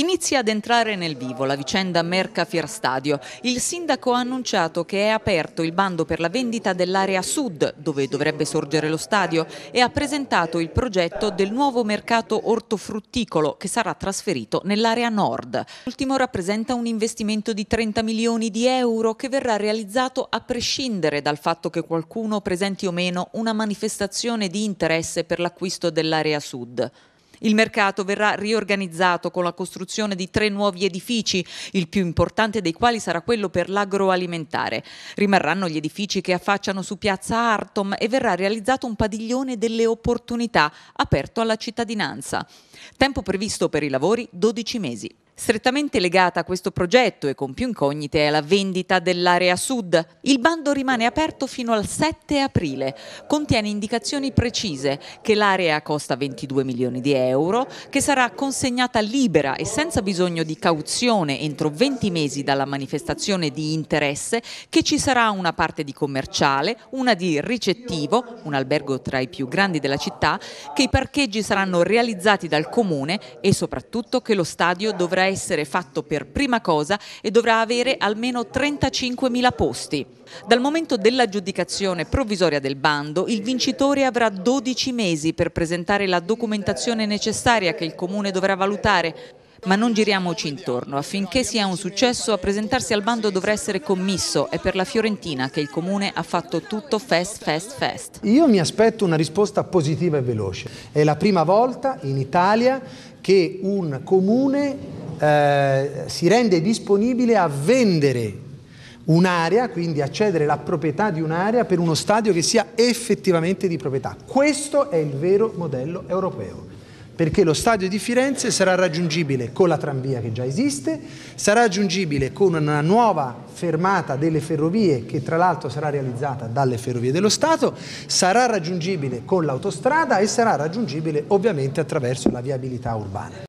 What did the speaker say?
Inizia ad entrare nel vivo la vicenda Merca Fierstadio. Il sindaco ha annunciato che è aperto il bando per la vendita dell'area sud, dove dovrebbe sorgere lo stadio, e ha presentato il progetto del nuovo mercato ortofrutticolo che sarà trasferito nell'area nord. L'ultimo rappresenta un investimento di 30 milioni di euro che verrà realizzato a prescindere dal fatto che qualcuno presenti o meno una manifestazione di interesse per l'acquisto dell'area sud. Il mercato verrà riorganizzato con la costruzione di tre nuovi edifici, il più importante dei quali sarà quello per l'agroalimentare. Rimarranno gli edifici che affacciano su piazza Artom e verrà realizzato un padiglione delle opportunità aperto alla cittadinanza. Tempo previsto per i lavori 12 mesi. Strettamente legata a questo progetto e con più incognite è la vendita dell'area sud. Il bando rimane aperto fino al 7 aprile. Contiene indicazioni precise che l'area costa 22 milioni di euro, che sarà consegnata libera e senza bisogno di cauzione entro 20 mesi dalla manifestazione di interesse, che ci sarà una parte di commerciale, una di ricettivo, un albergo tra i più grandi della città, che i parcheggi saranno realizzati dal comune e soprattutto che lo stadio dovrà essere essere fatto per prima cosa e dovrà avere almeno 35.000 posti. Dal momento dell'aggiudicazione provvisoria del bando, il vincitore avrà 12 mesi per presentare la documentazione necessaria che il Comune dovrà valutare, ma non giriamoci intorno, affinché sia un successo a presentarsi al bando dovrà essere commisso, è per la Fiorentina che il Comune ha fatto tutto fest, fest, fest. Io mi aspetto una risposta positiva e veloce, è la prima volta in Italia che un Comune eh, si rende disponibile a vendere un'area, quindi accedere alla proprietà di un'area per uno stadio che sia effettivamente di proprietà. Questo è il vero modello europeo perché lo stadio di Firenze sarà raggiungibile con la tranvia che già esiste, sarà raggiungibile con una nuova fermata delle ferrovie che tra l'altro sarà realizzata dalle ferrovie dello Stato, sarà raggiungibile con l'autostrada e sarà raggiungibile ovviamente attraverso la viabilità urbana.